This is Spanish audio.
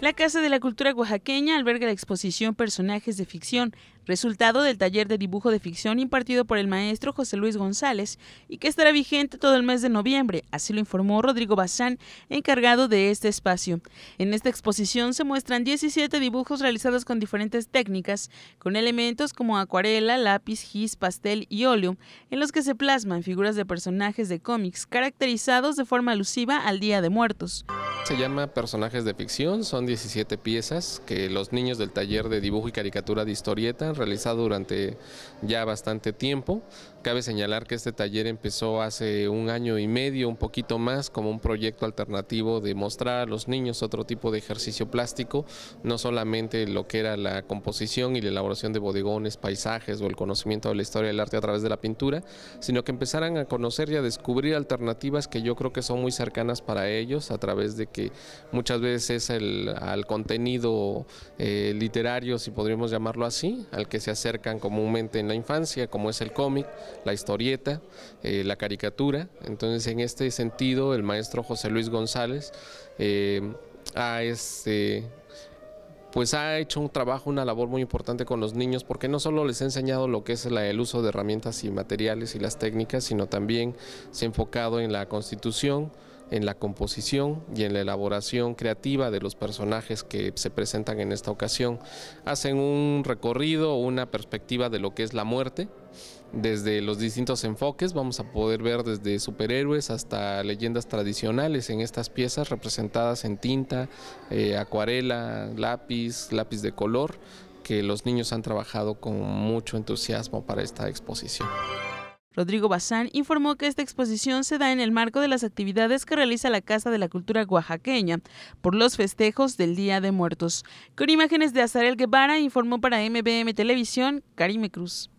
La Casa de la Cultura Oaxaqueña alberga la exposición Personajes de Ficción, resultado del taller de dibujo de ficción impartido por el maestro José Luis González y que estará vigente todo el mes de noviembre, así lo informó Rodrigo Bazán, encargado de este espacio. En esta exposición se muestran 17 dibujos realizados con diferentes técnicas, con elementos como acuarela, lápiz, gis, pastel y óleo, en los que se plasman figuras de personajes de cómics caracterizados de forma alusiva al Día de Muertos. Se llama Personajes de Ficción, son 17 piezas que los niños del taller de dibujo y caricatura de historieta han realizado durante ya bastante tiempo. Cabe señalar que este taller empezó hace un año y medio, un poquito más, como un proyecto alternativo de mostrar a los niños otro tipo de ejercicio plástico, no solamente lo que era la composición y la elaboración de bodegones, paisajes o el conocimiento de la historia del arte a través de la pintura, sino que empezaran a conocer y a descubrir alternativas que yo creo que son muy cercanas para ellos a través de que muchas veces el, al contenido eh, literario, si podríamos llamarlo así, al que se acercan comúnmente en la infancia, como es el cómic, la historieta, eh, la caricatura. Entonces, en este sentido, el maestro José Luis González eh, ha este, pues ha hecho un trabajo, una labor muy importante con los niños, porque no solo les ha enseñado lo que es el uso de herramientas y materiales y las técnicas, sino también se ha enfocado en la constitución en la composición y en la elaboración creativa de los personajes que se presentan en esta ocasión. Hacen un recorrido, una perspectiva de lo que es la muerte, desde los distintos enfoques. Vamos a poder ver desde superhéroes hasta leyendas tradicionales en estas piezas representadas en tinta, eh, acuarela, lápiz, lápiz de color, que los niños han trabajado con mucho entusiasmo para esta exposición. Rodrigo Bazán informó que esta exposición se da en el marco de las actividades que realiza la Casa de la Cultura Oaxaqueña por los festejos del Día de Muertos. Con imágenes de Azarel Guevara informó para MBM Televisión Karime Cruz.